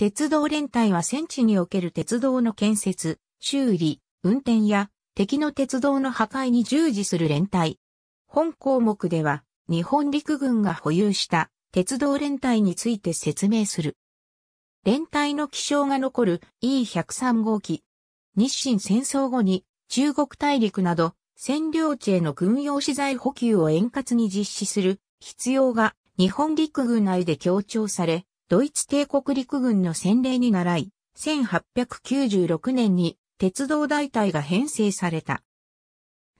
鉄道連隊は戦地における鉄道の建設、修理、運転や敵の鉄道の破壊に従事する連隊。本項目では日本陸軍が保有した鉄道連隊について説明する。連隊の気象が残る E103 号機。日清戦争後に中国大陸など占領地への軍用資材補給を円滑に実施する必要が日本陸軍内で強調され、ドイツ帝国陸軍の先例に倣い、1896年に鉄道大隊が編成された。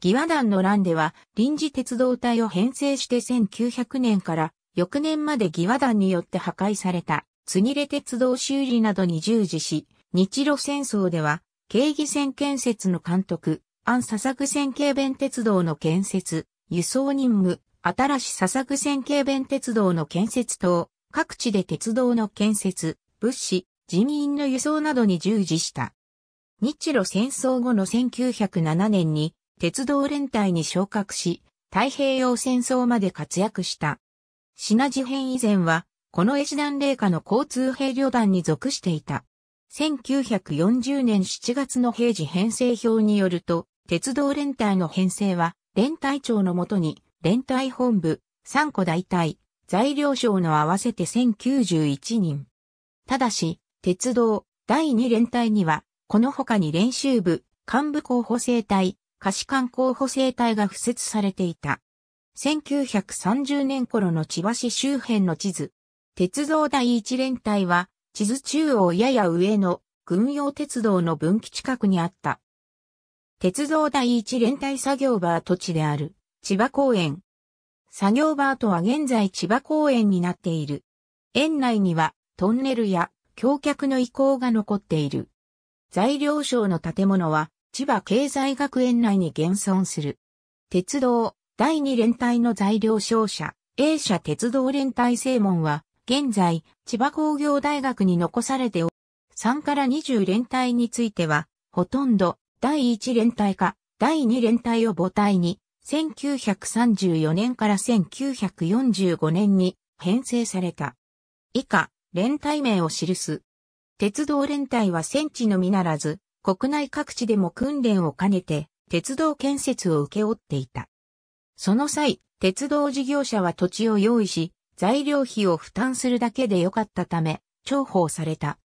義和団の乱では臨時鉄道隊を編成して1900年から翌年まで義和団によって破壊された、つぎれ鉄道修理などに従事し、日露戦争では、京義線建設の監督、安佐作線軽弁鉄道の建設、輸送任務、新し笹久線軽弁鉄道の建設等、各地で鉄道の建設、物資、人員の輸送などに従事した。日露戦争後の1907年に鉄道連隊に昇格し、太平洋戦争まで活躍した。品事変以前は、この越団霊下の交通兵旅団に属していた。1940年7月の平時編成表によると、鉄道連隊の編成は、連隊長のもとに、連隊本部、三個大隊、材料省の合わせて1091人。ただし、鉄道、第2連隊には、この他に練習部、幹部候補生隊、視官候補生隊が付設されていた。1930年頃の千葉市周辺の地図。鉄道第一連隊は、地図中央やや上の軍用鉄道の分岐近くにあった。鉄道第一連隊作業場跡地である、千葉公園、作業場とは現在千葉公園になっている。園内にはトンネルや橋脚の遺構が残っている。材料省の建物は千葉経済学園内に現存する。鉄道第二連隊の材料商社 A 社鉄道連隊正門は現在千葉工業大学に残されており、3から20連隊についてはほとんど第1連隊か第2連隊を母体に1934年から1945年に編成された。以下、連帯名を記す。鉄道連隊は戦地のみならず、国内各地でも訓練を兼ねて、鉄道建設を請け負っていた。その際、鉄道事業者は土地を用意し、材料費を負担するだけでよかったため、重宝された。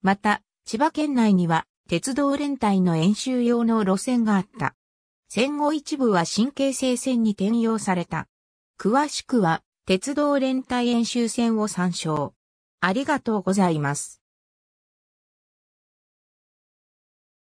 また、千葉県内には、鉄道連隊の演習用の路線があった。戦後一部は神経性線に転用された。詳しくは、鉄道連帯演習線を参照。ありがとうございます。